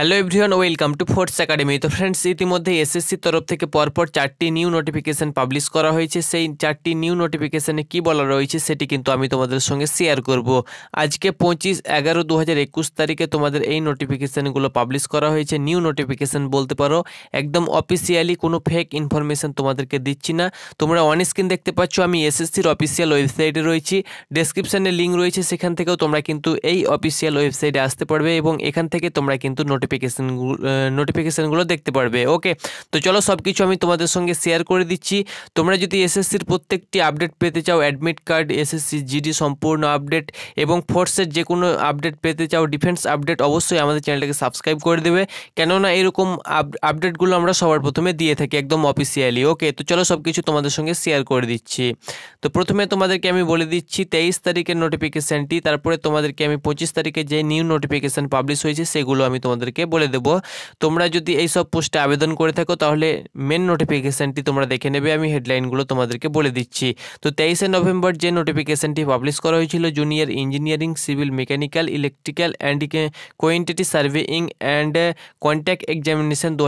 hello everyone welcome to Force Academy তো friends ইতিমধ্যে এসএসসির তরফ থেকে পরপর চারটি নিউ নোটিফিকেশান পাবলিশ করা হয়েছে সেই চারটি নিউ নোটিফিকেশানে কি বলা রয়েছে সেটি কিন্তু আমি তোমাদের সঙ্গে শেয়ার করব আজকে পঁচিশ এগারো দু তারিখে তোমাদের এই নোটিফিকেশানগুলো পাবলিশ করা হয়েছে নিউ নোটিফিকেশান বলতে পারো একদম অফিসিয়ালি কোনো ফেক ইনফরমেশান তোমাদেরকে দিচ্ছি না তোমরা অন স্ক্রিন দেখতে পাচ্ছ আমি এসএসসির অফিসিয়াল ওয়েবসাইটে রয়েছি ডেসক্রিপশানে লিঙ্ক রয়েছে সেখান থেকেও তোমরা কিন্তু এই অফিসিয়াল ওয়েবসাইটে আসতে পারবে এবং এখান থেকে তোমরা কিন্তু নোটিফিকেশান নোটিফিকেশানগুলো দেখতে পারবে ওকে তো চলো সব কিছু আমি তোমাদের সঙ্গে শেয়ার করে দিচ্ছি তোমরা যদি এসএসসির প্রত্যেকটি আপডেট পেতে চাও অ্যাডমিট কার্ড এসএসসি জিডি সম্পূর্ণ আপডেট এবং ফোর্সের যে কোনো আপডেট পেতে চাও ডিফেন্স আপডেট অবশ্যই আমাদের চ্যানেলটাকে সাবস্ক্রাইব করে দেবে কেননা এরকম আপডেটগুলো আমরা সবার প্রথমে দিয়ে থাকি একদম অফিসিয়ালি ওকে তো চলো সব কিছু তোমাদের সঙ্গে শেয়ার করে দিচ্ছি তো প্রথমে তোমাদেরকে আমি বলে দিচ্ছি তেইশ তারিখের নোটিফিকেশানটি তারপরে তোমাদেরকে আমি পঁচিশ তারিখে যে নিউ নোটিফিকেশান পাবলিশ হয়েছে সেগুলো আমি তোমাদের তোমাদেরকে বলে দেব তোমরা যদি এই সব পোস্টে আবেদন করে থাকো তাহলে মেন নোটিফিকেশানটি তোমরা দেখে নেবে আমি হেডলাইনগুলো তোমাদেরকে বলে দিচ্ছি তো তেইশে নভেম্বর যে নোটিফিকেশানটি পাবলিশ করা হয়েছিল junior engineering civil mechanical electrical and quantity surveying and contact examination দু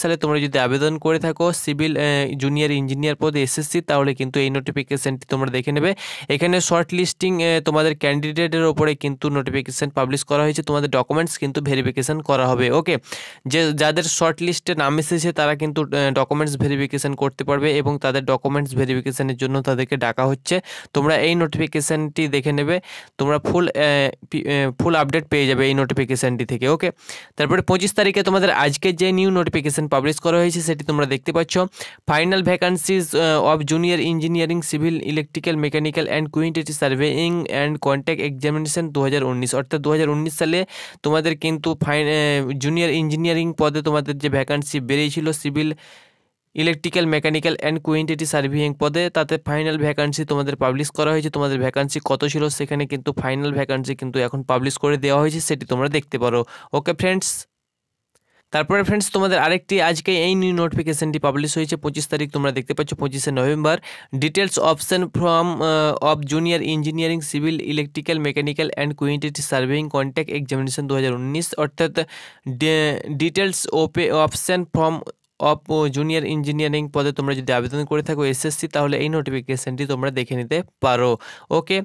সালে তোমরা যদি আবেদন করে থাকো সিভিল জুনিয়র ইঞ্জিনিয়ার পদে এসএসসি তাহলে কিন্তু এই নোটিফিকেশানটি তোমরা দেখে নেবে এখানে শর্ট লিস্টিং তোমাদের ক্যান্ডিডেটের ওপরে কিন্তু নোটিফিকেশান পাবলিশ করা হয়েছে তোমাদের ডকুমেন্টস কিন্তু ভেরিফিকেশান করা করা হবে ওকে যে যাদের শর্ট লিস্টে নাম এসেছে তারা কিন্তু ডকুমেন্টস ভেরিফিকেশান করতে পারবে এবং তাদের ডকুমেন্টস ভেরিফিকেশানের জন্য তাদেরকে ডাকা হচ্ছে তোমরা এই নোটিফিকেশানটি দেখে নেবে তোমরা ফুল ফুল আপডেট পেয়ে যাবে এই নোটিফিকেশানটি থেকে ওকে তারপরে পঁচিশ তারিখে তোমাদের আজকে যে নিউ নোটিফিকেশান পাবলিশ করা হয়েছে সেটি তোমরা দেখতে পাচ্ছ final vacancies of junior engineering civil electrical mechanical and quantity surveying and contact examination দু হাজার উনিশ অর্থাৎ দু হাজার উনিশ সালে তোমাদের কিন্তু ফাইন জুনিয়র ইঞ্জিনিয়ারিং পদে তোমাদের যে ভ্যাকান্সি বেড়েছিল civil electrical mechanical and quantity surveying পদে তাতে ফাইনাল ভ্যাকান্সি তোমাদের পাবলিশ করা হয়েছে তোমাদের ভ্যাকান্সি কত ছিল সেখানে কিন্তু ফাইনাল ভ্যাকান্সি কিন্তু এখন পাবলিশ করে দেওয়া হয়েছে সেটি তোমরা দেখতে পারো ওকে ফ্রেন্ডস তারপরে ফ্রেন্ডস তোমাদের আরেকটি আজকে এই নিউ নোটিফিকেশনটি পাবলিশ হয়েছে পঁচিশ তারিখ তোমরা দেখতে পাচ্ছ পঁচিশে November details option form of junior engineering civil electrical mechanical and quantity surveying contact examination দু অর্থাৎ ডিটেলস ওপে option form of junior engineering পদে তোমরা যদি আবেদন করে থাকো এসএসসি তাহলে এই নোটিফিকেশানটি তোমরা দেখে নিতে পারো ওকে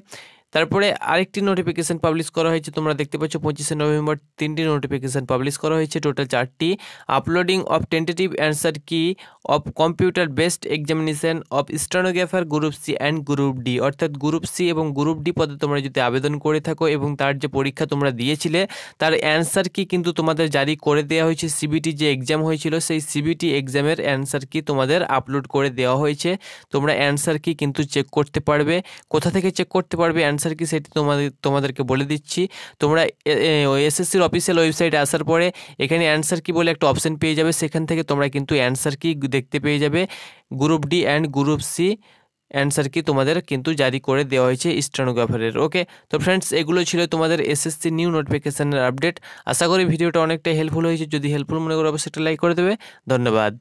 তারপরে আরেকটি নোটিফিকেশান পাবলিশ করা হয়েছে তোমরা দেখতে পাচ্ছ পঁচিশে নভেম্বর তিনটি নোটিফিকেশান পাবলিশ করা হয়েছে টোটাল চারটি uploading of tentative answer key of computer based examination of stenographer group C and group D অর্থাৎ গ্রুপ সি এবং গ্রুপ ডি পদে তোমরা যদি আবেদন করে থাকো এবং তার যে পরীক্ষা তোমরা দিয়েছিলে তার অ্যান্সার কি কিন্তু তোমাদের জারি করে দেওয়া হয়েছে সিবিটি যে এক্সাম হয়েছিল সেই সিবিটি এক্সামের অ্যান্সার কি তোমাদের আপলোড করে দেওয়া হয়েছে তোমরা অ্যান্সার কি কিন্তু চেক করতে পারবে কোথা থেকে চেক করতে পারবে অ্যান্সার কি সেটি তোমাদের তোমাদেরকে বলে দিচ্ছি তোমরা এসএসসির অফিসিয়াল ওয়েবসাইটে আসার পরে এখানে অ্যান্সার কি বলে একটা অপশন পেয়ে যাবে সেখান থেকে তোমরা কিন্তু অ্যান্সার কি দেখতে পেয়ে যাবে group D and group C answer key তোমাদের কিন্তু জারি করে দেওয়া হয়েছে স্টেনোগ্রাফারের ওকে তো ফ্রেন্ডস এগুলো ছিল তোমাদের এসএসসি নিউ নোটিফিকেশানের আপডেট আশা করি ভিডিওটা অনেকটা হেল্পফুল হয়েছে যদি হেল্পফুল মনে করো অবশ্যই একটা লাইক করে দেবে ধন্যবাদ